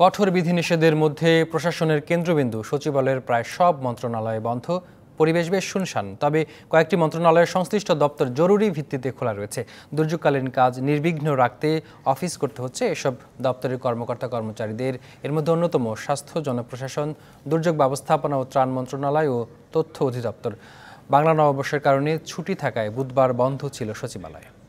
কঠোর বিধিনিষেধের মধ্যে প্রশাসনের কেন্দ্রবিন্দু সচিবালয়ের প্রায় সব মন্ত্রণালয়ে বন্ধ পরিবেশ বেশ শুনশান তবে কয়েকটি মন্ত্রণালয়ের সংশ্লিষ্ট দপ্তর জরুরি ভিত্তিতে খোলা রয়েছে দুর্যোগকালীন কাজ নির্বিঘ্ন রাখতে অফিস করতে হচ্ছে এসব দপ্তরের কর্মকর্তা কর্মচারীদের এর মধ্যে অন্যতম স্বাস্থ্য জনপ্রশাসন দুর্যোগ ব্যবস্থাপনা ও ত্রাণ মন্ত্রণালয় ও তথ্য অধিদপ্তর বাংলা নববর্ষের কারণে ছুটি থাকায় বুধবার বন্ধ ছিল সচিবালয়